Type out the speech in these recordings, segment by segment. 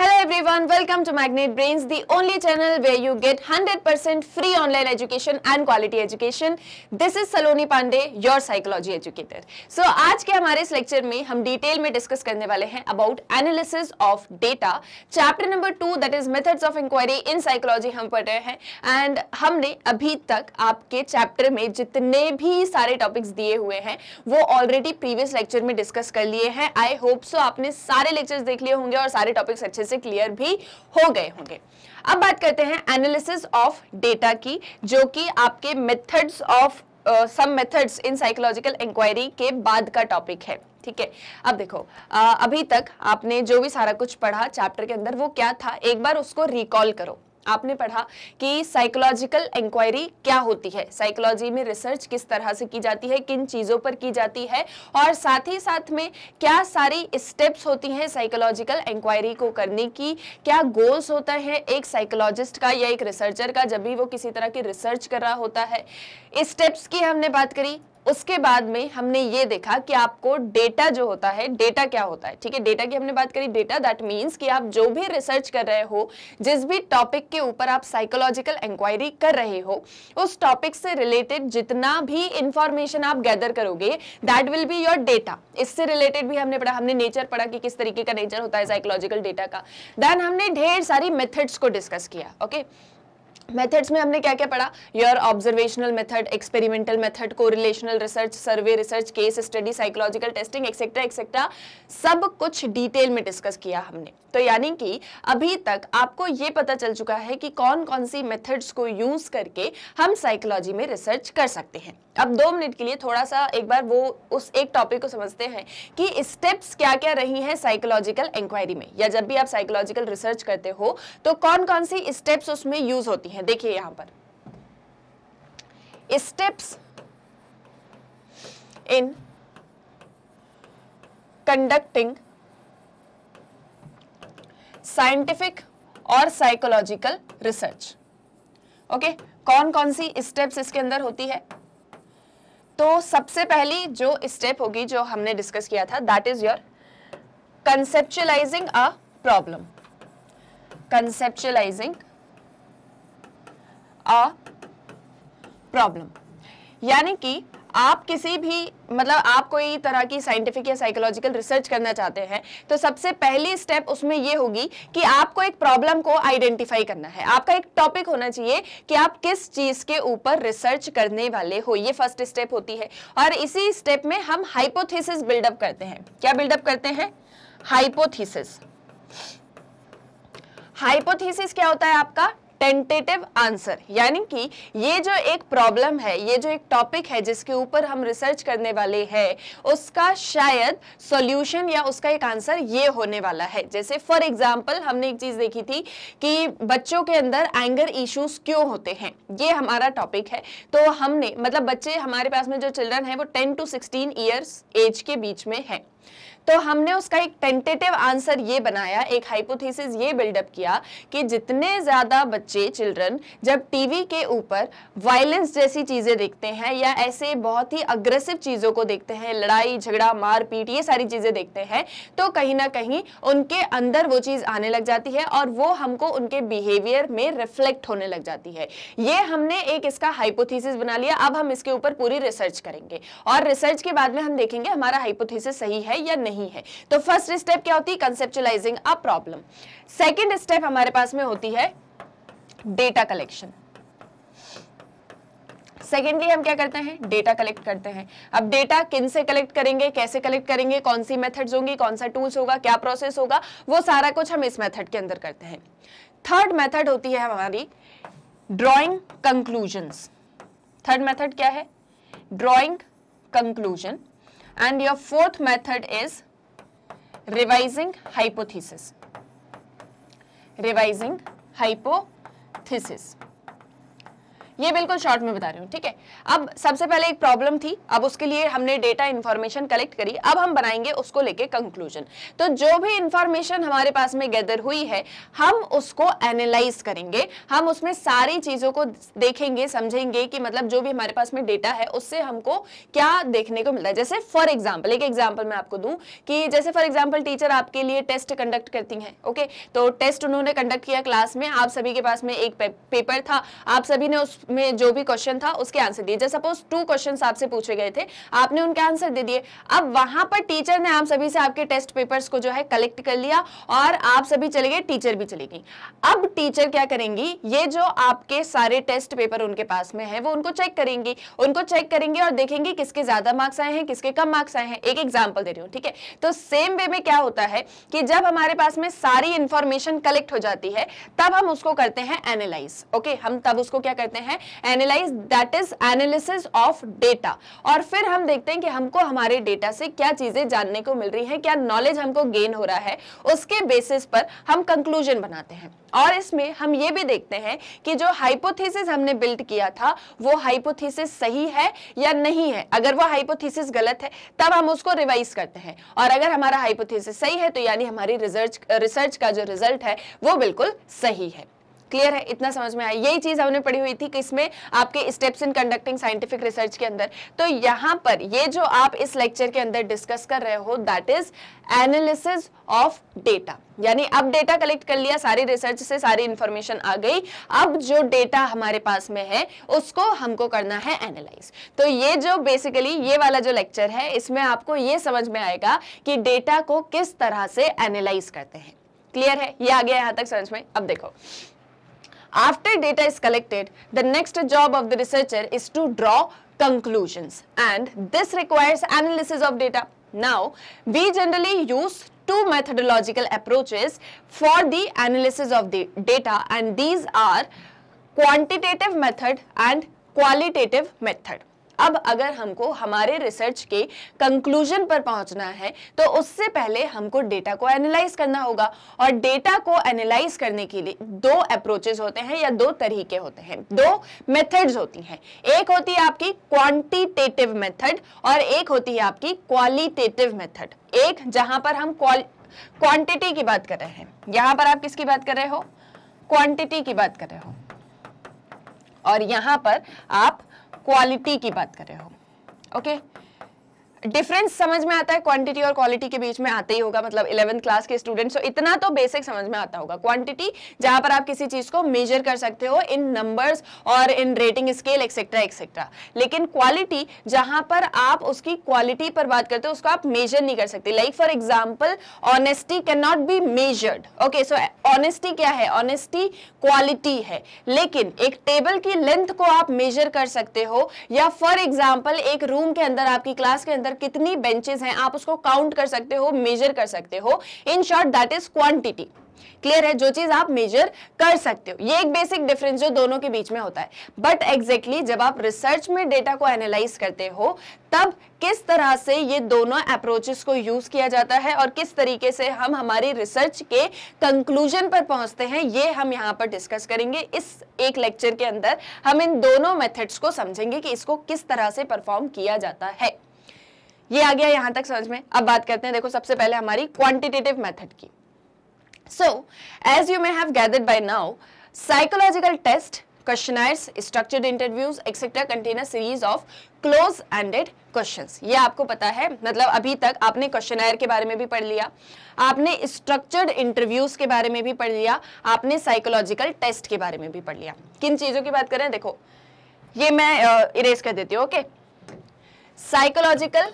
Hello everyone, welcome to Magnet Brains, the only channel where you get 100% free online education and quality education. This is Saloni Pandey, your psychology educator. So आज के हमारे इस lecture में हम detail में discuss करने वाले हैं about analysis of data. Chapter number two that is methods of inquiry in psychology हम पढ़ रहे हैं and हमने अभी तक आपके चैप्टर में जितने भी सारे टॉपिक्स दिए हुए हैं वो ऑलरेडी प्रीवियस लेक्चर में डिस्कस कर लिए हैं आई होप सो आपने सारे लेक्चर्स देख लिए होंगे और सारे टॉपिक्स अच्छे से क्लियर क्लियर भी हो गए होंगे अब बात करते हैं एनालिसिस ऑफ डेटा की जो कि आपके methods of some methods in psychological inquiry के बाद का टॉपिक है ठीक है अब देखो आ, अभी तक आपने जो भी सारा कुछ पढ़ा चैप्टर के अंदर वो क्या था एक बार उसको रिकॉल करो आपने पढ़ा कि साइकोलॉजिकल इंक्वायरी क्या होती है साइकोलॉजी में रिसर्च किस तरह से की जाती है किन चीज़ों पर की जाती है और साथ ही साथ में क्या सारी स्टेप्स होती हैं साइकोलॉजिकल इंक्वायरी को करने की क्या गोल्स होता है एक साइकोलॉजिस्ट का या एक रिसर्चर का जब भी वो किसी तरह की रिसर्च कर रहा होता है स्टेप्स की हमने बात करी उसके बाद में हमने ये देखा कि आपको डेटा जो होता है डेटा क्या होता है ठीक है डेटा की हमने बात करी डेटा दैट मीन्स कि आप जो भी रिसर्च कर रहे हो जिस भी टॉपिक के ऊपर आप साइकोलॉजिकल इंक्वायरी कर रहे हो उस टॉपिक से रिलेटेड जितना भी इंफॉर्मेशन आप गैदर करोगे that will be your data इससे रिलेटेड भी हमने पढ़ा हमने नेचर पढ़ा कि किस तरीके का नेचर होता है साइकोलॉजिकल डेटा का देन हमने ढेर सारी मेथड्स को डिस्कस किया ओके okay? मेथड्स में हमने क्या क्या पढ़ा your observational method experimental method correlational research survey research case study psychological testing etcetera etcetera सब कुछ डिटेल में डिस्कस किया हमने तो यानी कि अभी तक आपको ये पता चल चुका है कि कौन कौन सी मेथड्स को यूज करके हम साइकोलॉजी में रिसर्च कर सकते हैं अब दो मिनट के लिए थोड़ा सा एक बार वो उस एक टॉपिक को समझते हैं कि स्टेप्स क्या क्या रही हैं साइकोलॉजिकल इंक्वायरी में या जब भी आप साइकोलॉजिकल रिसर्च करते हो तो कौन कौन सी स्टेप्स उसमें यूज होती हैं देखिए यहां पर स्टेप्स इन कंडक्टिंग साइंटिफिक और साइकोलॉजिकल रिसर्च ओके कौन कौन सी स्टेप्स इसके अंदर होती है तो सबसे पहली जो स्टेप होगी जो हमने डिस्कस किया था that is your conceptualising a problem conceptualising a problem यानी कि आप किसी भी मतलब आप कोई तरह की साइंटिफिक या साइकोलॉजिकल रिसर्च करना चाहते हैं तो सबसे पहली स्टेप उसमें ये होगी कि आपको एक प्रॉब्लम को आइडेंटिफाई करना है आपका एक टॉपिक होना चाहिए कि आप किस चीज़ के ऊपर रिसर्च करने वाले हो ये फर्स्ट स्टेप होती है और इसी स्टेप में हम हाइपोथेसिस बिल्डअप करते हैं क्या बिल्डअप करते हैं हाइपोथीसिस हाइपोथीसिस क्या होता है आपका टेंटेटिव आंसर यानी कि ये जो एक प्रॉब्लम है ये जो एक टॉपिक है जिसके ऊपर हम रिसर्च करने वाले हैं उसका शायद सॉल्यूशन या उसका एक आंसर ये होने वाला है जैसे फॉर एग्जाम्पल हमने एक चीज़ देखी थी कि बच्चों के अंदर एंगर इश्यूज क्यों होते हैं ये हमारा टॉपिक है तो हमने मतलब बच्चे हमारे पास में जो चिल्ड्रन है वो ten to sixteen years age के बीच में है तो हमने उसका एक टेंटेटिव आंसर ये बनाया एक हाइपोथेसिस ये बिल्डअप किया कि जितने ज़्यादा बच्चे चिल्ड्रन जब टीवी के ऊपर वायलेंस जैसी चीज़ें देखते हैं या ऐसे बहुत ही अग्रेसिव चीज़ों को देखते हैं लड़ाई झगड़ा मारपीट ये सारी चीज़ें देखते हैं तो कहीं ना कहीं उनके अंदर वो चीज़ आने लग जाती है और वो हमको उनके बिहेवियर में रिफ्लेक्ट होने लग जाती है ये हमने एक इसका हाइपोथीसिस बना लिया अब हम इसके ऊपर पूरी रिसर्च करेंगे और रिसर्च के बाद में हम देखेंगे हमारा हाइपोथीसिस सही है या नहीं नहीं है तो फर्स्ट स्टेप क्या होती है conceptualising a problem second step हमारे पास में होती है डेटा कलेक्शन सेकेंडली हम क्या करते हैं डेटा कलेक्ट करते हैं अब डेटा किन से कलेक्ट करेंगे कैसे कलेक्ट करेंगे कौन सी मेथड्स होंगी कौन सा टूल्स होगा क्या प्रोसेस होगा वो सारा कुछ हम इस मेथड के अंदर करते हैं थर्ड मेथड होती है हमारी ड्राइंग कंक्लूजन्स थर्ड मेथड क्या है drawing conclusion and your fourth method is revising hypothesis revising hypothesis ये बिल्कुल शॉर्ट में बता रही हूँ ठीक है अब सबसे पहले एक प्रॉब्लम थी अब उसके लिए हमने डेटा इन्फॉर्मेशन कलेक्ट करी अब हम बनाएंगे उसको लेके कंक्लूजन तो जो भी इंफॉर्मेशन हमारे पास में गैदर हुई है हम उसको एनालाइज करेंगे हम उसमें सारी चीज़ों को देखेंगे समझेंगे कि मतलब जो भी हमारे पास में डेटा है उससे हमको क्या देखने को मिलता है जैसे फॉर एग्जाम्पल एक एग्जाम्पल मैं आपको दूँ कि जैसे फॉर एग्जाम्पल टीचर आपके लिए टेस्ट कंडक्ट करती हैं ओके तो टेस्ट उन्होंने कंडक्ट किया क्लास में आप सभी के पास में एक पेपर था आप सभी ने उस में जो भी क्वेश्चन था उसके आंसर दिए जैसे सपोज टू क्वेश्चन आपसे पूछे गए थे आपने उनके आंसर दे दिए अब वहां पर टीचर ने आप सभी से आपके टेस्ट पेपर्स को जो है कलेक्ट कर लिया और आप सभी चले गए टीचर भी चली गई अब टीचर क्या करेंगी ये जो आपके सारे टेस्ट पेपर उनके पास में है वो उनको चेक करेंगी उनको चेक करेंगे और देखेंगे किसके ज्यादा मार्क्स आए हैं किसके कम मार्क्स आए हैं एक एग्जाम्पल दे रही हूँ ठीक है तो सेम वे में क्या होता है कि जब हमारे पास में सारी इंफॉर्मेशन कलेक्ट हो जाती है तब हम उसको करते हैं एनालाइज ओके हम तब उसको क्या करते हैं analyse that is analysis of data और फिर हम देखते हैं कि हमको हमारे डेटा से क्या चीजें जानने को मिल रही है क्या नॉलेज हमको गेन हो रहा है उसके बेसिस पर हम कंक्लूजन बनाते हैं और इसमें हम ये भी देखते हैं कि जो हाइपोथेसिस हमने बिल्ड किया था वो हाइपोथेसिस सही है या नहीं है अगर वो हाइपोथेसिस गलत है तब हम उसको रिवाइज करते हैं और अगर हमारा हाइपोथेसिस सही है तो यानी हमारी रिसर्च रिसर्च का जो रिजल्ट है वो बिल्कुल सही है क्लियर है इतना समझ में आया यही चीज हमने पढ़ी हुई थी कि इसमें आपके steps in conducting scientific research के अंदर तो यहां पर ये जो आप इस लेक्चर के अंदर डिस्कस कर रहे हो that is analysis of data यानी अब डेटा कलेक्ट कर लिया सारी रिसर्च से सारी इंफॉर्मेशन आ गई अब जो डेटा हमारे पास में है उसको हमको करना है एनालाइज तो ये जो बेसिकली ये वाला जो लेक्चर है इसमें आपको ये समझ में आएगा कि डेटा को किस तरह से एनालाइज करते हैं क्लियर है ये आ गया यहां तक समझ में अब देखो After data is collected, the next job of the researcher is to draw conclusions and this requires analysis of data. Now, we generally use two methodological approaches for the analysis of the data and these are quantitative method and qualitative method. अब अगर हमको हमारे research के conclusion पर पहुंचना है तो उससे पहले हमको डेटा को एनालाइज करना होगा और डेटा को एनालाइज करने के लिए दो अप्रोचेस होते हैं या दो तरीके होते हैं दो मेथड्स होती हैं एक होती है आपकी क्वांटिटेटिव मेथड और एक होती है आपकी क्वालिटेटिव मेथड एक जहां पर हम क्वांटिटी की बात कर रहे हैं यहां पर आप किसकी बात कर रहे हो क्वांटिटी की बात कर रहे हो और यहां पर आप क्वालिटी की बात कर रहे हो ओके okay? डिफरेंस समझ में आता है क्वांटिटी और क्वालिटी के बीच में आता ही होगा मतलब इलेवंथ क्लास के स्टूडेंट्स तो इतना तो बेसिक समझ में आता होगा क्वांटिटी जहां पर आप किसी चीज को मेजर कर सकते हो इन नंबर्स और in rating scale etcetera etcetera लेकिन क्वालिटी जहां पर आप उसकी क्वालिटी पर बात करते हो उसको आप मेजर नहीं कर सकते like for example honesty can not be measured okay so honesty क्या है ऑनेस्टी क्वालिटी है लेकिन एक टेबल की लेंथ को आप मेजर कर सकते हो या फॉर एग्जाम्पल एक रूम के अंदर आपकी क्लास के अंदर अंदर कितनी बेंचेस हैं आप उसको काउंट कर सकते हो मेजर कर सकते हो in short that is quantity clear है जो चीज आप मेजर कर सकते हो ये एक बेसिक डिफरेंस जो दोनों के बीच में होता है बट एग्जैक्टली exactly, जब आप रिसर्च में डेटा को एनालाइज करते हो तब किस तरह से ये दोनों अप्रोचेस को यूज किया जाता है और किस तरीके से हम हमारी रिसर्च के कंक्लूजन पर पहुंचते हैं ये हम यहाँ पर डिस्कस करेंगे इस एक लेक्चर के अंदर हम इन दोनों मेथड्स को समझेंगे कि इसको किस तरह से परफॉर्म किया जाता है ये आ गया यहां तक समझ में अब बात करते हैं देखो सबसे पहले हमारी क्वांटिटेटिव मेथड की so as you may have gathered by now psychological test questionnaires structured interviews etcetera contain a series of close ended questions ये आपको पता है मतलब अभी तक आपने क्वेश्चनर के बारे में भी पढ़ लिया आपने स्ट्रक्चर्ड इंटरव्यूज के बारे में भी पढ़ लिया आपने साइकोलॉजिकल टेस्ट के बारे में भी पढ़ लिया किन चीज़ों की बात करें देखो ये मैं इरेज कर देती हूँ okay psychological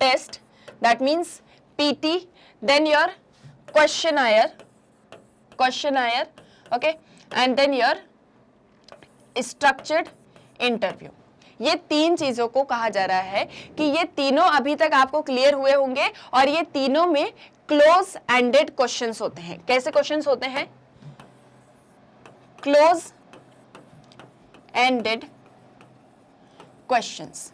test that means PT then your questionnaire questionnaire okay and then your structured interview ये तीन चीज़ों को कहा जा रहा है कि ये तीनों अभी तक आपको क्लियर हुए होंगे और ये तीनों में क्लोज एंडेड क्वेश्चंस होते हैं कैसे क्वेश्चंस होते हैं क्लोज एंडेड क्वेश्चंस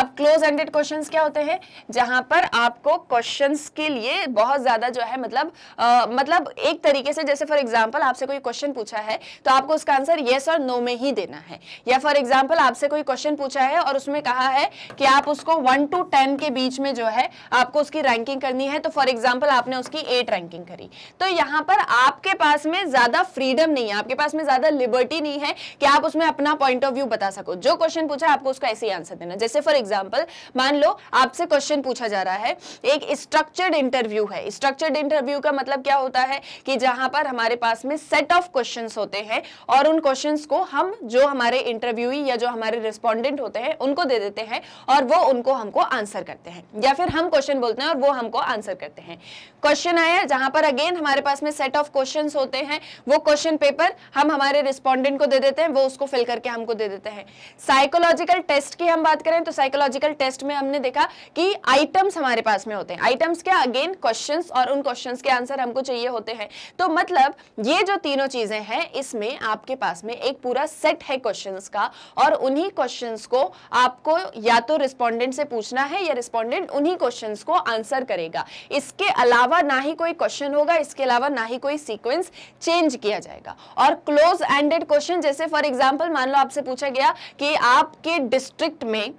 अब क्लोज एंडेड क्वेश्चंस क्या होते हैं जहां पर आपको क्वेश्चंस के लिए बहुत ज्यादा जो है मतलब आ, मतलब एक तरीके से जैसे फॉर एग्जांपल आपसे कोई क्वेश्चन पूछा है तो आपको उसका आंसर येस और नो में ही देना है या फॉर एग्जाम्पल आपसे कोई क्वेश्चन पूछा है और उसमें कहा है कि आप उसको वन टू टेन के बीच में जो है आपको उसकी रैंकिंग करनी है तो फॉर एग्जाम्पल आपने उसकी एट रैंकिंग करी तो यहाँ पर आपके पास में ज्यादा फ्रीडम नहीं है आपके पास में ज्यादा लिबर्टी नहीं है कि आप उसमें अपना पॉइंट ऑफ व्यू बता सको जो क्वेश्चन पूछा है आपको उसका ऐसे ही आंसर देना जैसे फॉर एग्जाम्पल मान लो आपसे क्वेश्चन पूछा जा रहा है एक स्ट्रक्चर्ड इंटरव्यू है स्ट्रक्चर्ड इंटरव्यू का मतलब क्या होता है कि जहां पर हमारे पास में सेट ऑफ क्वेश्चन होते हैं और उन क्वेश्चन को हम जो हमारे इंटरव्यू या जो हमारे रिस्पॉन्डेंट होते हैं उनको दे देते हैं और वो उनको हमको आंसर करते हैं या फिर हम क्वेश्चन बोलते हैं और वो हमको आंसर करते हैं क्वेश्चन आया जहां पर अगेन हमारे पास में सेट ऑफ क्वेश्चन होते हैं वो क्वेश्चन पेपर हम हमारे रिस्पॉन्डेंट को दे देते हैं वो उसको फिल करके हमको दे देते हैं साइकोलॉजिकल टेस्ट की हम बात करें तो साइकोलॉजिकल टेस्ट में हमने देखा कि आइटम्स हमारे पास में होते हैं आइटम्स के अगेन क्वेश्चन और उन क्वेश्चन के आंसर हमको चाहिए होते हैं तो मतलब ये जो तीनों चीजें हैं इसमें आपके पास में एक पूरा सेट है क्वेश्चन का और उन्हीं क्वेश्चन को आपको या तो रिस्पोंडेंट से पूछना है या रिस्पोंडेंट उन्हीं क्वेश्चन को आंसर करेगा इसके अलावा ना ही कोई क्वेश्चन होगा इसके अलावा ना ही कोई सीक्वेंस चेंज किया जाएगा और क्लोज एंडेड क्वेश्चन जैसे फॉर एग्जाम्पल मान लो आपसे पूछा गया कि आपके डिस्ट्रिक्ट में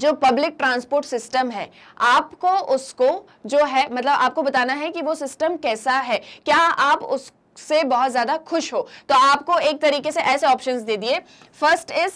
जो पब्लिक ट्रांसपोर्ट सिस्टम है आपको उसको जो है मतलब आपको बताना है कि वो सिस्टम कैसा है क्या आप उस से बहुत ज़्यादा खुश हो तो आपको एक तरीके से ऐसे ऑप्शंस दे दिए फर्स्ट इज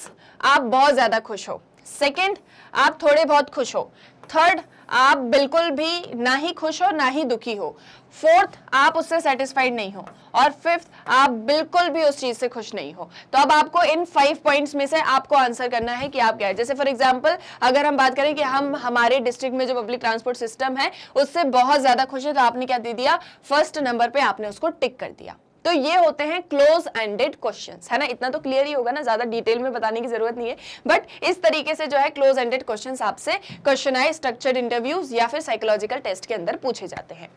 आप बहुत ज़्यादा खुश हो सेकंड आप थोड़े बहुत खुश हो थर्ड आप बिल्कुल भी ना ही खुश हो ना ही दुखी हो फोर्थ आप उससे सेटिस्फाइड नहीं हो और फिफ्थ आप बिल्कुल भी उस चीज से खुश नहीं हो तो अब आपको इन फाइव पॉइंट्स में से आपको आंसर करना है कि आप क्या है जैसे फॉर एग्जांपल अगर हम बात करें कि हम हमारे डिस्ट्रिक्ट में जो पब्लिक ट्रांसपोर्ट सिस्टम है उससे बहुत ज्यादा खुश है तो आपने क्या दे दिया फर्स्ट नंबर पे आपने उसको टिक कर दिया तो ये होते हैं क्लोज एंडेड क्वेश्चंस है ना इतना तो क्लियर ही होगा ना ज्यादा डिटेल में बताने की जरूरत नहीं है बट इस तरीके से जो है क्लोज एंडेड क्वेश्चंस आपसे क्वेश्चन आए स्ट्रक्चर्ड इंटरव्यूज या फिर साइकोलॉजिकल टेस्ट के अंदर पूछे जाते हैं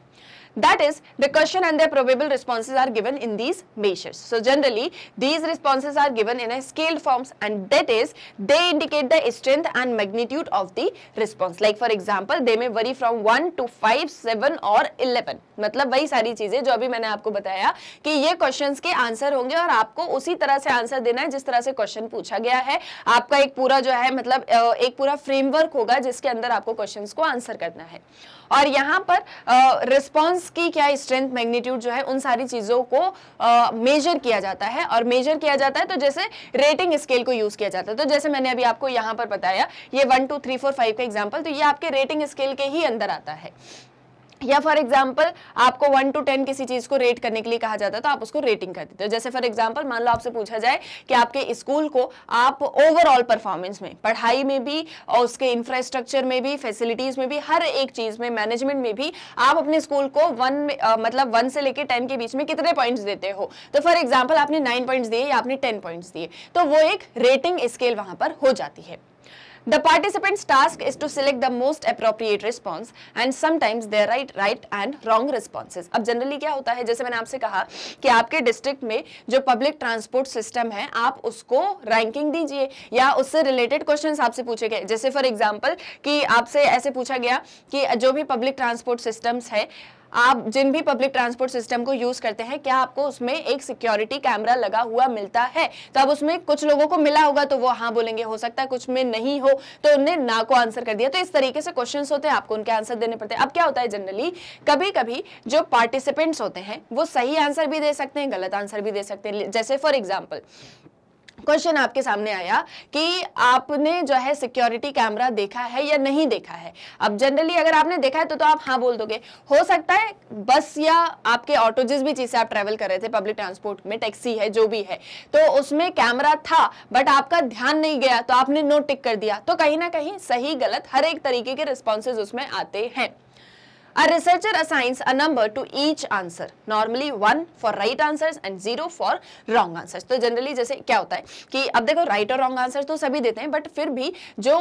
That is, the question and their probable responses are given in these measures. So generally, these responses are given in a scaled forms and that is, they indicate the strength and magnitude of the response. Like for example, they may vary from 1 to 5, 7 or 11. matlab wahi sari cheeze jo abhi maine aapko bataya ki ye questions ke answer honge aur aapko usi tarah se answer dena hai jis tarah se question pucha gaya hai aapka ek pura jo hai matlab ek pura framework hoga jiske andar aapko questions ko answer karna hai और यहाँ पर response की क्या strength magnitude जो है उन सारी चीज़ों को मेजर किया जाता है और मेजर किया जाता है तो जैसे रेटिंग स्केल को यूज़ किया जाता है तो जैसे मैंने अभी आपको यहाँ पर बताया ये one two three four five का एग्जाम्पल तो ये आपके रेटिंग स्केल के ही अंदर आता है या फॉर एग्जाम्पल आपको वन टू टेन किसी चीज को रेट करने के लिए कहा जाता है तो आप उसको रेटिंग कर देते हो जैसे फॉर एग्जाम्पल मान लो आपसे पूछा जाए कि आपके स्कूल को आप ओवरऑल परफॉर्मेंस में पढ़ाई में भी और उसके इंफ्रास्ट्रक्चर में भी फैसिलिटीज में भी हर एक चीज में मैनेजमेंट में भी आप अपने स्कूल को वन मतलब वन से लेकर टेन के बीच में कितने पॉइंट्स देते हो तो फॉर एग्जाम्पल आपने नाइन पॉइंट्स दिए या आपने टेन पॉइंट्स दिए तो वो एक रेटिंग स्केल वहां पर हो जाती है The participant's task is to select the most appropriate response and sometimes their right, right and wrong responses. अब जनरली क्या होता है जैसे मैंने आपसे कहा कि आपके डिस्ट्रिक्ट में जो पब्लिक ट्रांसपोर्ट सिस्टम है आप उसको रैंकिंग दीजिए या उससे रिलेटेड क्वेश्चंस आपसे पूछे गए जैसे फॉर एग्जांपल कि आपसे ऐसे पूछा गया कि जो भी पब्लिक ट्रांसपोर्ट सिस्टम्स है आप जिन भी पब्लिक ट्रांसपोर्ट सिस्टम को यूज करते हैं क्या आपको उसमें एक सिक्योरिटी कैमरा लगा हुआ मिलता है तो अब उसमें कुछ लोगों को मिला होगा तो वो हाँ बोलेंगे हो सकता है कुछ में नहीं हो तो उनने ना को आंसर कर दिया तो इस तरीके से क्वेश्चन होते हैं आपको उनके आंसर देने पड़ते हैं अब क्या होता है जनरली कभी कभी जो पार्टिसिपेंट्स होते हैं वो सही आंसर भी दे सकते हैं गलत आंसर भी दे सकते हैं जैसे फॉर एग्जाम्पल क्वेश्चन आपके सामने आया कि आपने जो है सिक्योरिटी कैमरा देखा है या नहीं देखा है अब जनरली अगर आपने देखा है तो तो आप हाँ बोल दोगे हो सकता है बस या आपके ऑटो जिस भी चीज़ से आप ट्रेवल कर रहे थे पब्लिक ट्रांसपोर्ट में टैक्सी है जो भी है तो उसमें कैमरा था बट आपका ध्यान नहीं गया तो आपने नोट टिक कर दिया तो कहीं ना कहीं सही गलत हर एक तरीके के रिस्पॉन्सेज उसमें आते हैं A researcher assigns a number to each answer. Normally one for right answers and zero for wrong answers. तो generally जैसे क्या होता है कि अब देखो right और wrong answers तो सभी देते हैं but फिर भी जो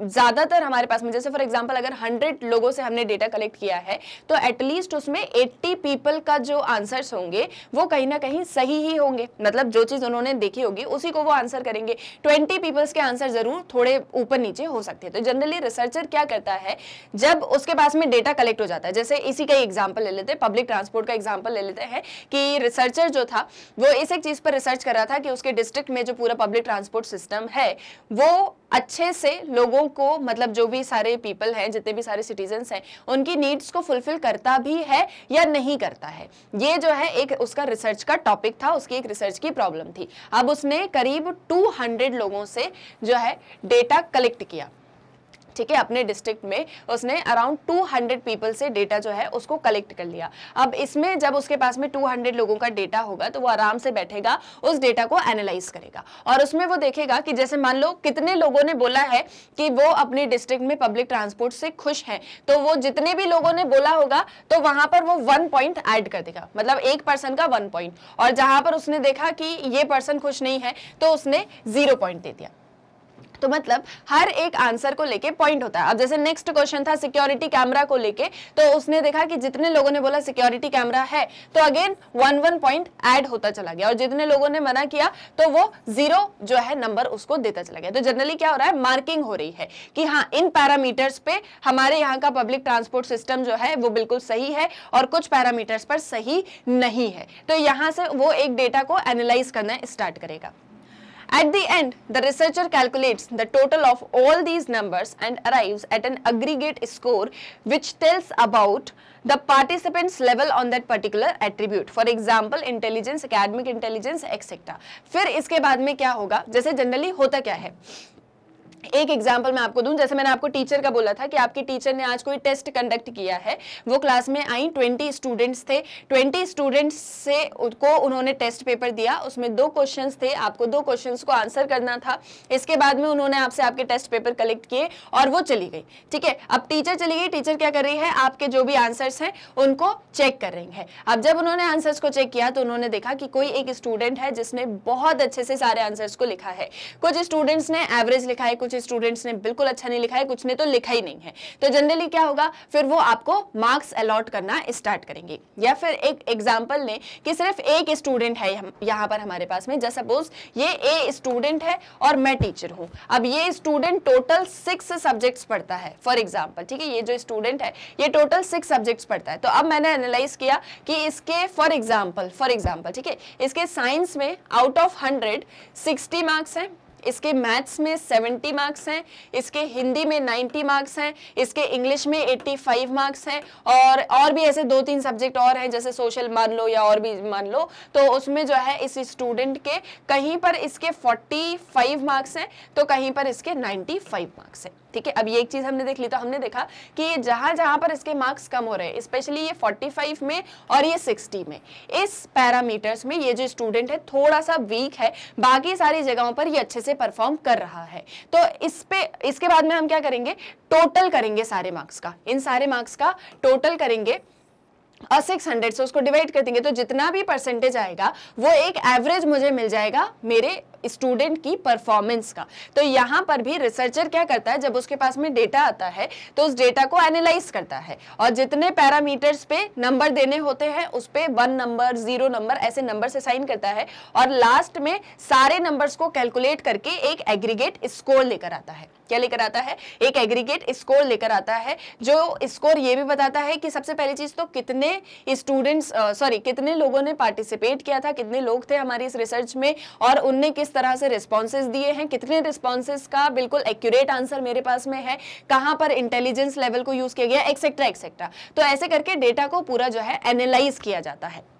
ज़्यादातर हमारे पास में जैसे for example अगर 100 लोगों से हमने data collect किया है तो at least उसमें 80 people का जो answers होंगे वो कहीं ना कहीं सही ही होंगे मतलब जो चीज़ उन्होंने देखी होगी उसी को वो answer करेंगे 20 people के आंसर ज़रूर थोड़े ऊपर नीचे हो सकते हैं तो generally researcher क्या करता है जब उसके पास में data collect हो जाता है जैसे इसी का एग्जाम्पल ले लेते हैं पब्लिक ट्रांसपोर्ट का एग्जाम्पल ले लेते हैं कि रिसर्चर जो था वो इस एक चीज़ पर रिसर्च कर रहा था कि उसके डिस्ट्रिक्ट में जो पूरा पब्लिक ट्रांसपोर्ट सिस्टम है वो अच्छे से लोगों को मतलब जो भी सारे पीपल हैं जितने भी सारे सिटीजन्स हैं उनकी नीड्स को फुलफिल करता भी है या नहीं करता है ये जो है एक उसका रिसर्च का टॉपिक था उसकी एक रिसर्च की प्रॉब्लम थी अब उसने करीब 200 लोगों से जो है डेटा कलेक्ट किया ठीक है अपने डिस्ट्रिक्ट में उसने अराउंड 200 पीपल से डेटा जो है उसको कलेक्ट कर लिया अब इसमें जब उसके पास में 200 लोगों का डेटा होगा तो वो आराम से बैठेगा उस डेटा को एनालाइज करेगा और उसमें वो देखेगा कि जैसे मान लो कितने लोगों ने बोला है कि वो अपने डिस्ट्रिक्ट में पब्लिक ट्रांसपोर्ट से खुश है तो वो जितने भी लोगों ने बोला होगा तो वहां पर वो वन पॉइंट एड कर देगा मतलब एक पर्सन का वन पॉइंट और जहां पर उसने देखा कि ये पर्सन खुश नहीं है तो उसने जीरो पॉइंट दे दिया तो मतलब हर एक आंसर को लेके पॉइंट होता है अब जैसे नेक्स्ट क्वेश्चन था सिक्योरिटी कैमरा को लेके तो उसने देखा कि जितने लोगों ने बोला सिक्योरिटी कैमरा है तो again one one point add होता चला गया और जितने लोगों ने मना किया तो वो जीरो जो है नंबर उसको देता चला गया तो जनरली क्या हो रहा है मार्किंग हो रही है कि हाँ इन पैरामीटर्स पे हमारे यहाँ का पब्लिक ट्रांसपोर्ट सिस्टम जो है वो बिल्कुल सही है और कुछ पैरामीटर्स पर सही नहीं है तो यहाँ से वो एक डेटा को एनालाइज करना स्टार्ट करेगा At the end, the researcher calculates the total of all these numbers and arrives at an aggregate score which tells about the participant's level on that particular attribute. For example, intelligence, academic intelligence, etc. फिर इसके बाद में क्या होगा जैसे होता क्या है एक एग्जाम्पल मैं आपको दूं जैसे मैंने आपको टीचर का बोला था कि आपकी टीचर ने आज कोई टेस्ट कंडक्ट किया है वो क्लास में आई ट्वेंटी स्टूडेंट्स थे ट्वेंटी स्टूडेंट्स से उनको उन्होंने टेस्ट पेपर दिया उसमें दो क्वेश्चन थे आपको दो क्वेश्चन को आंसर करना था इसके बाद में उन्होंने आपसे आपके टेस्ट पेपर कलेक्ट किए और वो चली गई ठीक है अब टीचर चली गई टीचर क्या कर रही है आपके जो भी आंसर्स हैं उनको चेक कर रही है अब जब उन्होंने आंसर्स को चेक किया तो उन्होंने देखा कि कोई एक स्टूडेंट है जिसने बहुत अच्छे से सारे आंसर्स को लिखा है कुछ स्टूडेंट्स ने एवरेज लिखा है कुछ कुछ स्टूडेंट्स ने बिल्कुल अच्छा नहीं लिखा है कुछ ने तो लिखा ही नहीं है तो जनरली क्या होगा फिर वो आपको मार्क्स अलॉट करना स्टार्ट करेंगे या फिर एक एग्जाम्पल लें कि सिर्फ एक स्टूडेंट है यहाँ पर हमारे पास में जैसा सपोज ये ए स्टूडेंट है और मैं टीचर हूँ अब ये स्टूडेंट टोटल सिक्स सब्जेक्ट्स पढ़ता है फॉर एग्जाम्पल ठीक है ये जो स्टूडेंट है ये टोटल सिक्स सब्जेक्ट्स पढ़ता है तो अब मैंने एनालाइज किया कि इसके फॉर एग्जाम्पल फॉर एग्जाम्पल ठीक है इसके साइंस में out of hundred sixty marks हैं इसके मैथ्स में 70 मार्क्स हैं इसके हिंदी में 90 मार्क्स हैं इसके इंग्लिश में 85 मार्क्स हैं और और भी ऐसे दो तीन सब्जेक्ट और हैं जैसे सोशल मान लो या और भी मान लो तो उसमें जो है इस स्टूडेंट के कहीं पर इसके 45 मार्क्स हैं तो कहीं पर इसके 95 मार्क्स हैं ठीक है अब ये एक चीज हमने देख ली तो हमने देखा कि ये जहां जहां पर इसके मार्क्स कम हो रहे हैं स्पेशली ये 45 में और ये 60 में इस पैरामीटर्स में ये जो स्टूडेंट है थोड़ा सा वीक है बाकी सारी जगहों पर ये अच्छे से परफॉर्म कर रहा है तो इस पे इसके बाद में हम क्या करेंगे टोटल करेंगे सारे मार्क्स का इन सारे मार्क्स का टोटल करेंगे सिक्स हंड्रेड से उसको डिवाइड कर देंगे तो जितना भी परसेंटेज आएगा वो एक एवरेज मुझे मिल जाएगा मेरे स्टूडेंट की परफॉर्मेंस का तो यहां पर भी रिसर्चर क्या करता है जब उसके पास में डेटा आता है तो उस डेटा को एनालाइज करता है और जितने पैरामीटर्स पे नंबर देने होते हैं उस पर वन नंबर जीरो नंबर ऐसे नंबर से साइन करता है और लास्ट में सारे नंबर्स को कैलकुलेट करके एक एग्रीगेट स्कोर लेकर आता है क्या लेकर आता है एक एग्रीगेट स्कोर लेकर आता है जो स्कोर ये भी बताता है कि सबसे पहली चीज तो कितने स्टूडेंट्स सॉरी कितने लोगों ने पार्टिसिपेट किया था कितने लोग थे हमारी इस रिसर्च में और उनने किस तरह से रिस्पॉन्सेज दिए हैं कितने रिस्पॉन्सेज का बिल्कुल एक्यूरेट आंसर मेरे पास में है कहाँ पर इंटेलिजेंस लेवल को यूज किया गया एक्सेट्रा एक्सेट्रा तो ऐसे करके डेटा को पूरा जो है एनालाइज किया जाता है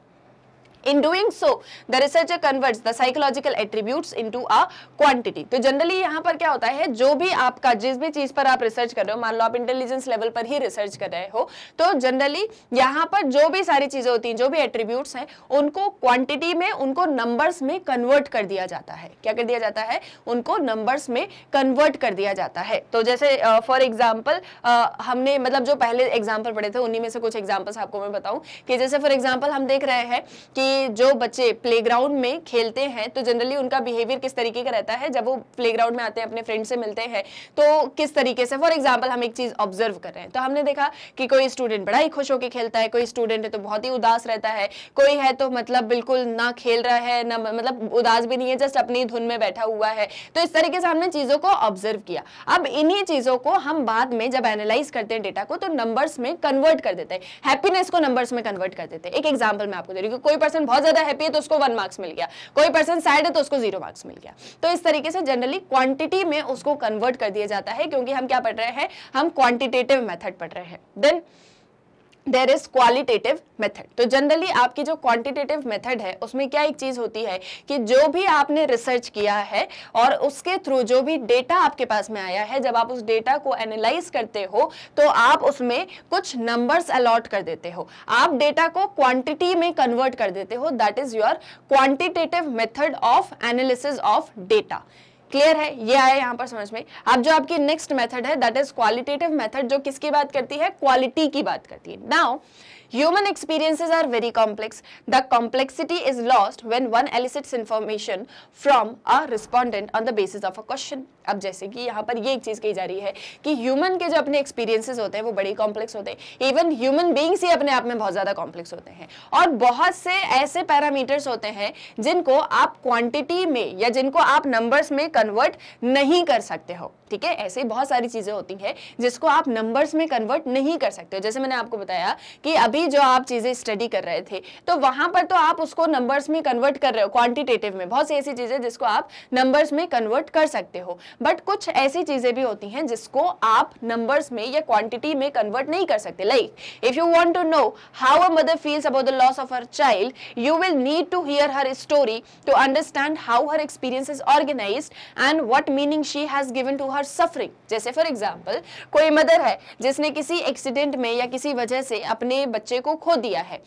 In doing so, the researcher converts the psychological attributes into a quantity. तो जनरली यहाँ पर क्या होता है जो भी आपका जिस भी चीज पर आप रिसर्च कर रहे हो मान लो आप इंटेलिजेंस लेवल पर ही रिसर्च कर रहे हो तो जनरली यहाँ पर जो भी सारी चीजें होती हैं जो भी एट्रीब्यूट्स हैं उनको क्वांटिटी में उनको नंबर्स में कन्वर्ट कर दिया जाता है क्या कर दिया जाता है उनको नंबर्स में कन्वर्ट कर दिया जाता है तो जैसे फॉर uh, एग्जाम्पल uh, हमने मतलब जो पहले एग्जाम्पल पढ़े थे उन्हीं में से कुछ एग्जाम्पल्स आपको मैं बताऊं कि जैसे फॉर एग्जाम्पल हम देख रहे हैं कि जो बच्चे प्लेग्राउंड में खेलते हैं तो जनरली उनका बिहेवियर किस तरीके का रहता है जब वो प्लेग्राउंड में आते हैं अपने फ्रेंड से मिलते हैं तो किस तरीके से फॉर एग्जाम्पल हम एक चीज़ ऑब्जर्व कर रहे हैं तो हमने देखा कि कोई स्टूडेंट बड़ा ही खुश होकर खेलता है कोई स्टूडेंट है तो बहुत ही उदास रहता है कोई है तो मतलब बिल्कुल ना खेल रहा है ना मतलब उदास भी नहीं है जस्ट अपनी धुन में बैठा हुआ है तो इस तरीके से हमने चीज़ों को ऑब्जर्व किया अब इन्हीं चीज़ों को हम बाद में जब एनालाइज करते हैं डेटा को तो नंबर्स में कन्वर्ट कर देते हैं हैप्पीनेस को नंबर्स में कन्वर्ट कर देते हैं एक एग्जाम्पल मैं आपको दे रही हूँ कोई पर्सन पर्सन बहुत ज्यादा हैप्पी है तो उसको वन मार्क्स मिल गया कोई पर्सन सैड है तो उसको जीरो मार्क्स मिल गया तो इस तरीके से जनरली क्वांटिटी में उसको कन्वर्ट कर दिया जाता है क्योंकि हम क्या पढ़ रहे हैं हम क्वांटिटेटिव मेथड पढ़ रहे हैं then there is qualitative method तो जनरली आपकी जो क्वांटिटेटिव मेथड है उसमें क्या एक चीज़ होती है कि जो भी आपने रिसर्च किया है और उसके थ्रू जो भी डेटा आपके पास में आया है जब आप उस डेटा को एनालाइज करते हो तो आप उसमें कुछ नंबर्स अलॉट कर देते हो आप डेटा को क्वांटिटी में कन्वर्ट कर देते हो that is your quantitative method of analysis of data clear है ये आया यहाँ पर समझ में अब जो आपकी नेक्स्ट मेथड है दैट इज क्वालिटेटिव मेथड जो किसकी बात करती है क्वालिटी की बात करती है now Human experiences are very complex. The complexity is lost when one elicits information from a respondent on the basis of a question. अब जैसे कि यहाँ पर ये एक चीज़ कही जा रही है कि ह्यूमन के जो अपने एक्सपीरियंसेस होते हैं वो बड़े कॉम्प्लेक्स होते हैं इवन ह्यूमन बींग्स ही अपने आप में बहुत ज़्यादा कॉम्प्लेक्स होते हैं और बहुत से ऐसे पैरामीटर्स होते हैं जिनको आप क्वांटिटी में या जिनको आप नंबर्स में कन्वर्ट नहीं कर सकते हो ठीक है ऐसे बहुत सारी चीज़ें होती हैं जिसको आप नंबर्स में कन्वर्ट नहीं कर सकते हो जैसे मैंने आपको बताया कि अभी अभी जो आप चीजें स्टडी कर रहे थे तो वहां पर तो आप उसको नंबर्स में कन्वर्ट कर रहे हो क्वांटिटेटिव में बहुत सी ऐसी चीजें जिसको आप नंबर्स में कन्वर्ट कर सकते हो बट कुछ ऐसी चीजें भी होती हैं जिसको आप नंबर्स में या क्वांटिटी में कन्वर्ट नहीं कर सकते like if you want to know how a mother feels about the loss of her child you will need to hear her story to understand how her experience is organise and what meaning she has given to her suffering जैसे for example कोई mother है जिसने किसी accident में या किसी वजह से अपने बच्चे को खो दिया है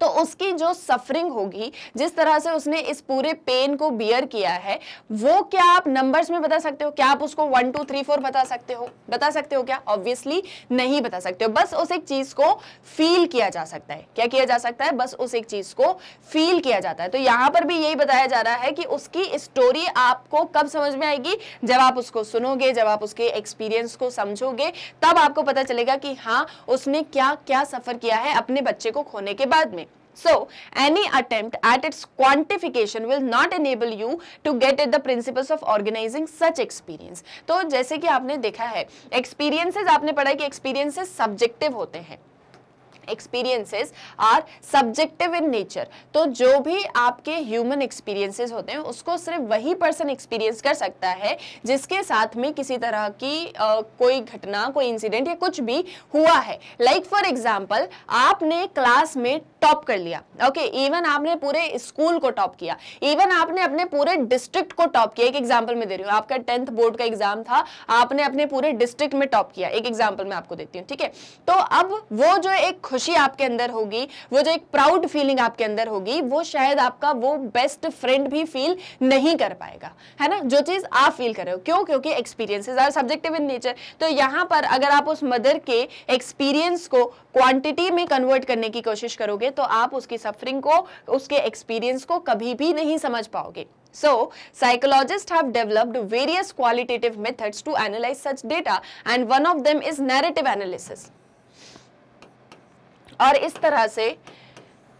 तो उसकी जो सफरिंग होगी जिस तरह से उसने इस पूरे पेन को बियर किया है वो क्या आप नंबर्स में बता सकते हो क्या आप उसको वन टू थ्री फोर बता सकते हो बता सकते हो क्या ऑब्वियसली नहीं बता सकते हो बस उस एक चीज को फील किया जा सकता है क्या किया जा सकता है बस उस एक चीज को फील किया जाता है तो यहां पर भी यही बताया जा रहा है कि उसकी स्टोरी आपको कब समझ में आएगी जब आप उसको सुनोगे जब आप उसके एक्सपीरियंस को समझोगे तब आपको पता चलेगा कि हाँ उसने क्या क्या सफर किया है अपने बच्चे को खोने के बाद में So, any attempt at its quantification will not enable you to get at the principles of organizing such experience. तो जैसे कि आपने देखा है experiences आपने पढ़ा है कि experiences subjective होते हैं experiences are subjective in nature तो जो भी आपके ह्यूमन एक्सपीरियंसेस होते हैं उसको सिर्फ वही पर्सन एक्सपीरियंस कर सकता है जिसके साथ में किसी तरह की आ, कोई घटना कोई इंसिडेंट या कुछ भी हुआ है लाइक फॉर एग्जाम्पल आपने क्लास में टॉप कर लिया ओके okay, इवन आपने पूरे स्कूल को टॉप किया इवन आपने अपने पूरे डिस्ट्रिक्ट को टॉप किया एक एग्जाम्पल में दे रही हूँ आपका टेंथ बोर्ड का एग्जाम था आपने अपने पूरे डिस्ट्रिक्ट में टॉप किया एक एग्जाम्पल मैं आपको देती हूँ ठीक है तो अब वो जो एक खुशी खुशी आपके अंदर होगी वो जो एक प्राउड फीलिंग आपके अंदर होगी वो शायद आपका वो बेस्ट फ्रेंड भी फील नहीं कर पाएगा है ना जो चीज़ आप फील कर रहे हो क्यों क्योंकि experiences are subjective in nature तो यहां पर अगर आप उस मदर के एक्सपीरियंस को क्वांटिटी में कन्वर्ट करने की कोशिश करोगे तो आप उसकी सफरिंग को उसके एक्सपीरियंस को कभी भी नहीं समझ पाओगे So, psychologists have developed various qualitative methods to analyze such data and one of them is narrative analysis. और इस तरह से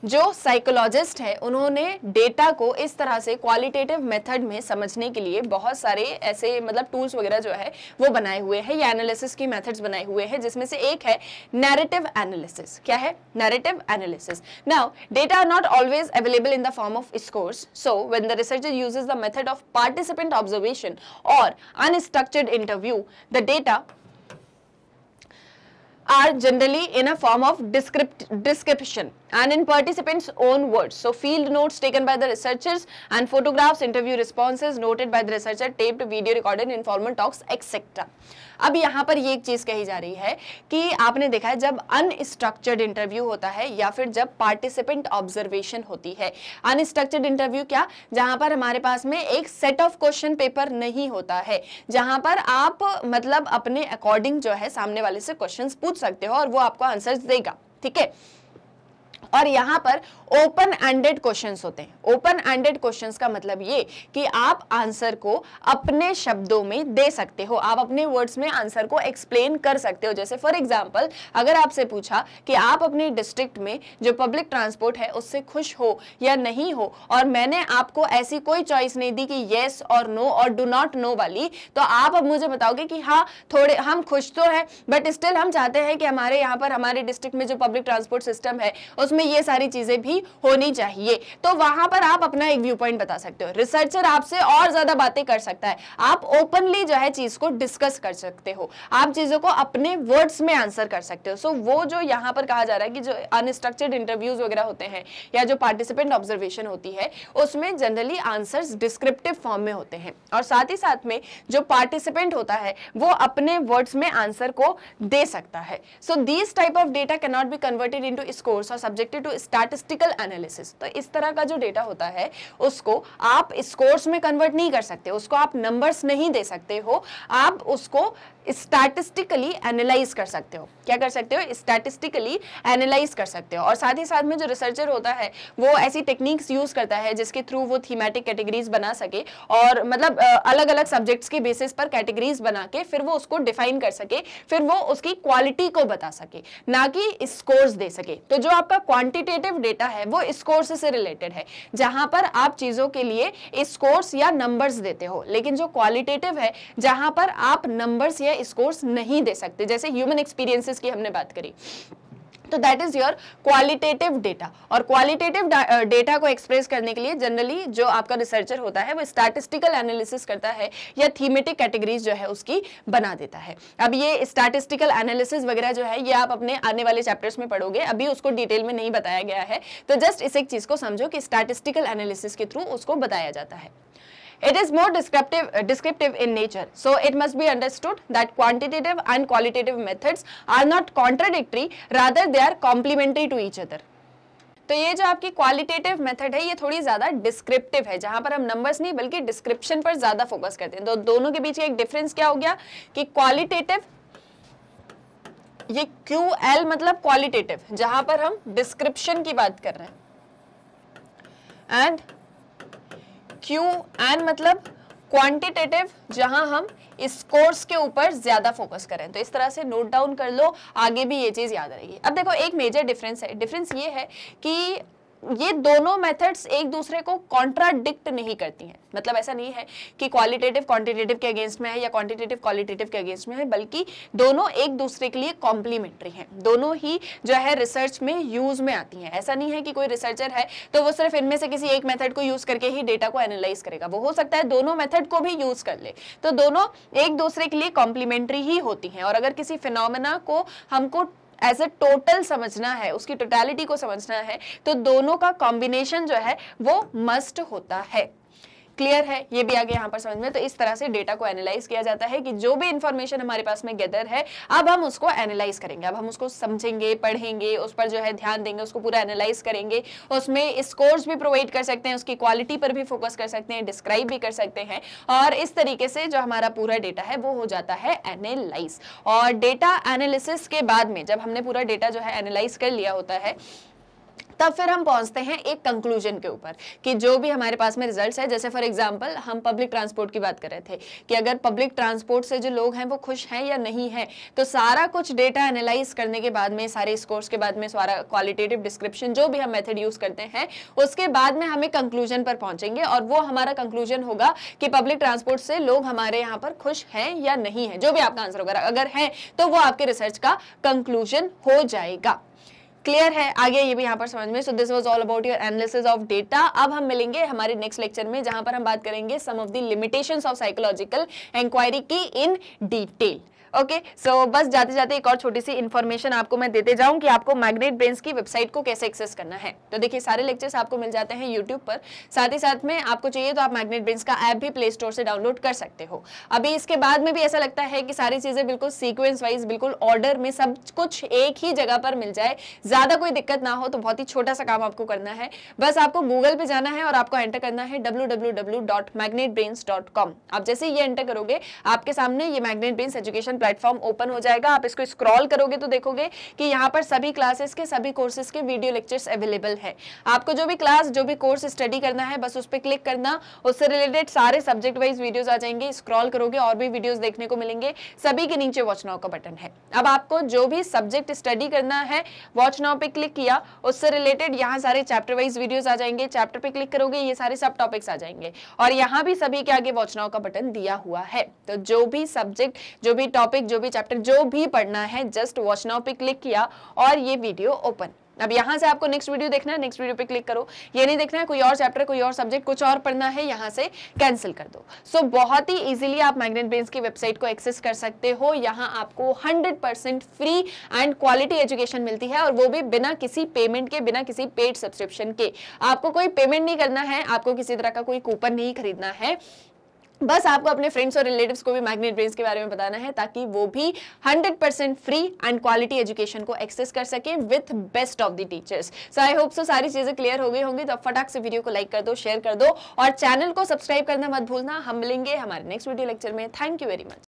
जो साइकोलॉजिस्ट हैं उन्होंने डेटा को इस तरह से क्वालिटेटिव मेथड में समझने के लिए बहुत सारे ऐसे मतलब टूल्स वगैरह जो है वो बनाए हुए हैं या एनालिसिस की मेथड्स बनाए हुए हैं जिसमें से एक है नैरेटिव एनालिसिस क्या है narrative analysis now data are not always available in the form of scores so when the researcher uses the method of participant observation और unstructured interview the data are generally in a form of description and in participants own words. So field notes taken by the researchers and photographs, interview responses noted by the researcher, taped video recorded informal talks etc. अब यहाँ पर ये एक चीज़ कही जा रही है कि आपने देखा है जब अनस्ट्रक्चर्ड इंटरव्यू होता है या फिर जब पार्टिसिपेंट ऑब्जर्वेशन होती है अनस्ट्रक्चर्ड इंटरव्यू क्या जहां पर हमारे पास में एक सेट ऑफ क्वेश्चन पेपर नहीं होता है जहां पर आप मतलब अपने अकॉर्डिंग जो है सामने वाले से क्वेश्चन पूछ सकते हो और वो आपको आंसर देगा ठीक है और यहाँ पर ओपन एंडेड क्वेश्चंस होते हैं ओपन एंडेड क्वेश्चंस का मतलब ये कि आप आंसर को अपने शब्दों में दे सकते हो आप अपने वर्ड्स में आंसर को एक्सप्लेन कर सकते हो जैसे फॉर एग्जांपल अगर आपसे पूछा कि आप अपने डिस्ट्रिक्ट में जो पब्लिक ट्रांसपोर्ट है उससे खुश हो या नहीं हो और मैंने आपको ऐसी कोई चॉइस नहीं दी कि येस और नो और डू नॉट नो वाली तो आप अब मुझे बताओगे कि हाँ थोड़े हम खुश तो है बट स्टिल हम चाहते हैं कि हमारे यहाँ पर हमारे डिस्ट्रिक्ट में जो पब्लिक ट्रांसपोर्ट सिस्टम है उस उसमें ये सारी चीजें भी होनी चाहिए तो वहां पर आप अपना एक व्यू पॉइंट बता सकते हो रिसर्चर आपसे और ज्यादा बातें कर सकता है आप ओपनली जो है चीज को डिस्कस कर सकते हो आप चीजों को अपने वर्ड्स में आंसर कर सकते हो सो वो जो यहाँ पर कहा जा रहा है कि जो अनस्ट्रक्चर्ड इंटरव्यूज वगैरह होते हैं या जो पार्टिसिपेंट ऑब्जर्वेशन होती है उसमें जनरली आंसर डिस्क्रिप्टिव फॉर्म में होते हैं और साथ ही साथ में जो पार्टिसिपेंट होता है वो अपने वर्ड्स में आंसर को दे सकता है so these type of data cannot be converted into scores और subject subjected to statistical analysis तो इस तरह का जो डेटा होता है उसको आप स्कोर्स में कन्वर्ट नहीं कर सकते उसको आप नंबर्स नहीं दे सकते हो आप उसको स्टैटिस्टिकली एनालाइज कर सकते हो क्या कर सकते हो स्टैटिस्टिकली एनालाइज कर सकते हो और साथ ही साथ में जो रिसर्चर होता है वो ऐसी टेक्निक्स यूज करता है जिसके थ्रू वो थीमेटिक कैटेगरीज बना सके और मतलब अलग अलग सब्जेक्ट्स के बेसिस पर कैटेगरीज बना के फिर वो उसको डिफाइन कर सके फिर वो उसकी क्वालिटी को बता सके ना कि स्कोर्स दे सके तो जो आपका क्वांटिटेटिव डेटा है वो स्कोर्स से रिलेटेड है जहां पर आप चीजों के लिए स्कोर्स या नंबर्स देते हो लेकिन जो क्वालिटेटिव है जहां पर आप नंबर्स या स्कोर्स नहीं दे सकते जैसे ह्यूमन एक्सपीरियंसेस की हमने बात करी तो that is your qualitative data और क्वालिटेटिव डेटा uh, को एक्सप्रेस करने के लिए जनरली जो आपका रिसर्चर होता है वो स्टैटिस्टिकल एनालिसिस करता है या थीमेटिक कैटेगरीज जो है उसकी बना देता है अब ये स्टैटिस्टिकल एनालिसिस वगैरह जो है ये आप अपने आने वाले चैप्टर्स में पढ़ोगे अभी उसको डिटेल में नहीं बताया गया है तो जस्ट इस एक चीज़ को समझो कि स्टैटिस्टिकल एनालिसिस के थ्रू उसको बताया जाता है It is more descriptive, uh, descriptive in nature. So it must be understood that quantitative and qualitative methods are not contradictory, rather they are complementary to each other. तो ये जो आपकी qualitative method है ये थोड़ी ज़्यादा डिस्क्रिप्टिव है जहां पर हम नंबर्स नहीं बल्कि डिस्क्रिप्शन पर ज़्यादा फोकस करते हैं तो दोनों के बीच एक डिफरेंस क्या हो गया कि क्वालिटेटिव ये क्यू एल मतलब क्वालिटेटिव जहां पर हम डिस्क्रिप्शन की बात कर रहे हैं एंड क्यों एंड मतलब क्वांटिटेटिव जहां हम इस कोर्स के ऊपर ज्यादा फोकस करें तो इस तरह से नोट डाउन कर लो आगे भी ये चीज याद रहेगी अब देखो एक मेजर डिफरेंस है डिफरेंस ये है कि ये दोनों मेथड्स एक दूसरे को कॉन्ट्राडिक्ट नहीं करती हैं मतलब ऐसा नहीं है कि क्वालिटेटिव क्वांटिटेटिव के अगेंस्ट में है या क्वांटिटेटिव क्वालिटेटिव के अगेंस्ट में है बल्कि दोनों एक दूसरे के लिए कॉम्प्लीमेंट्री हैं दोनों ही जो है रिसर्च में यूज में आती हैं ऐसा नहीं है कि कोई रिसर्चर है तो वो सिर्फ इनमें से किसी एक मैथड को यूज करके ही डेटा को एनालाइज करेगा वो हो सकता है दोनों मैथड को भी यूज कर ले तो दोनों एक दूसरे के लिए कॉम्प्लीमेंट्री ही होती हैं और अगर किसी फिनोमिना को हमको एज ए टोटल समझना है उसकी टोटैलिटी को समझना है तो दोनों का कॉम्बिनेशन जो है वो मस्ट होता है क्लियर है ये भी आगे यहाँ पर समझ में तो इस तरह से डेटा को एनालाइज किया जाता है कि जो भी इंफॉर्मेशन हमारे पास में गैदर है अब हम उसको एनालाइज करेंगे अब हम उसको समझेंगे पढ़ेंगे उस पर जो है ध्यान देंगे उसको पूरा एनालाइज करेंगे उसमें स्कोर्स भी प्रोवाइड कर सकते हैं उसकी क्वालिटी पर भी फोकस कर सकते हैं डिस्क्राइब भी कर सकते हैं और इस तरीके से जो हमारा पूरा डेटा है वो हो जाता है एनालाइज और डेटा एनालिसिस के बाद में जब हमने पूरा डेटा जो है एनालाइज कर लिया होता है तब फिर हम पहुंचते हैं एक कंक्लूजन के ऊपर कि जो भी हमारे पास में रिजल्ट है जैसे फॉर एग्जाम्पल हम पब्लिक ट्रांसपोर्ट की बात कर रहे थे कि अगर पब्लिक ट्रांसपोर्ट से जो लोग हैं वो खुश हैं या नहीं है तो सारा कुछ डेटा एनालाइज करने के बाद में सारे स्कोर्स के बाद में सारा क्वालिटेटिव डिस्क्रिप्शन जो भी हम मेथड यूज करते हैं उसके बाद में हमें कंक्लूजन पर पहुंचेंगे और वो हमारा कंक्लूजन होगा कि पब्लिक ट्रांसपोर्ट से लोग हमारे यहाँ पर खुश हैं या नहीं है जो भी आपका आंसर होगा अगर है तो वो आपके रिसर्च का कंक्लूजन हो जाएगा क्लियर है आगे ये भी यहाँ पर समझ में so this was all about your analysis of data अब हम मिलेंगे हमारे नेक्स्ट लेक्चर में जहां पर हम बात करेंगे some of the limitation of psychological inquiry की in detail okay so so बस जाते जाते एक और छोटी सी इन्फॉर्मेशन आपको मैं देते जाऊं कि आपको मैग्नेट ब्रेन्स की वेबसाइट को कैसे एक्सेस करना है तो देखिए सारे लेक्चर्स आपको मिल जाते हैं यूट्यूब पर साथ ही साथ में आपको चाहिए तो आप मैग्नेट ब्रेन्स का ऐप भी प्ले स्टोर से डाउनलोड कर सकते हो अभी इसके बाद में भी ऐसा लगता है कि सारी चीज़ें बिल्कुल सीक्वेंस वाइज बिल्कुल ऑर्डर में सब कुछ एक ही जगह पर मिल जाए ज़्यादा कोई दिक्कत ना हो तो बहुत ही छोटा सा काम आपको करना है बस आपको गूगल पर जाना है और आपको एंटर करना है डब्ल्यू आप जैसे ये एंटर करोगे आपके सामने ये Magnet Brains education platform open हो जाएगा आप इसको स्क्रॉल करोगे तो देखोगे कि यहाँ पर सभी क्लासेस के सभी कोर्सेज के वीडियो लेक्चर्स अवेलेबल है आपको जो भी क्लास जो भी कोर्स स्टडी करना है बस उस पर क्लिक करना उससे रिलेटेड सारे सब्जेक्ट वाइज वीडियोज आ जाएंगे स्क्रॉल करोगे और भी वीडियोज देखने को मिलेंगे सभी के नीचे वॉच नाउ का बटन है अब आपको जो भी सब्जेक्ट स्टडी करना है वॉच नाउ पे क्लिक किया उससे रिलेटेड यहाँ सारे चैप्टर वाइज वीडियोज आ जाएंगे चैप्टर पे क्लिक करोगे ये सारे सब टॉपिक्स आ जाएंगे और यहाँ भी सभी के आगे वॉच नाउ का बटन दिया हुआ है तो जो भी सब्जेक्ट जो भी टॉपिक टॉपिक जो भी चैप्टर जो भी पढ़ना है जस्ट वॉच नाउ पे क्लिक किया और ये वीडियो ओपन अब यहां से आपको नेक्स्ट वीडियो देखना है नेक्स्ट वीडियो पे क्लिक करो ये नहीं देखना है कोई और चैप्टर कोई और सब्जेक्ट कुछ और पढ़ना है यहाँ से कैंसिल कर दो सो so, बहुत ही इजीली आप मैग्नेट ब्रेन की वेबसाइट को एक्सेस कर सकते हो यहाँ आपको 100% फ्री एंड क्वालिटी एजुकेशन मिलती है और वो भी बिना किसी पेमेंट के बिना किसी पेड सब्सक्रिप्शन के आपको कोई पेमेंट नहीं करना है आपको किसी तरह का कोई कूपन नहीं खरीदना है बस आपको अपने फ्रेंड्स और रिलेटिव्स को भी मैग्नेट ब्रेन्स के बारे में बताना है ताकि वो भी 100% percent free and quality education को एक्सेस कर सके with best of the teachers so I hope so सारी चीज़ें क्लियर हो गई होंगी तो फटाक से वीडियो को लाइक कर दो शेयर कर दो और चैनल को सब्सक्राइब करना मत भूलना हम मिलेंगे हमारे नेक्स्ट वीडियो लेक्चर में थैंक यू वेरी मच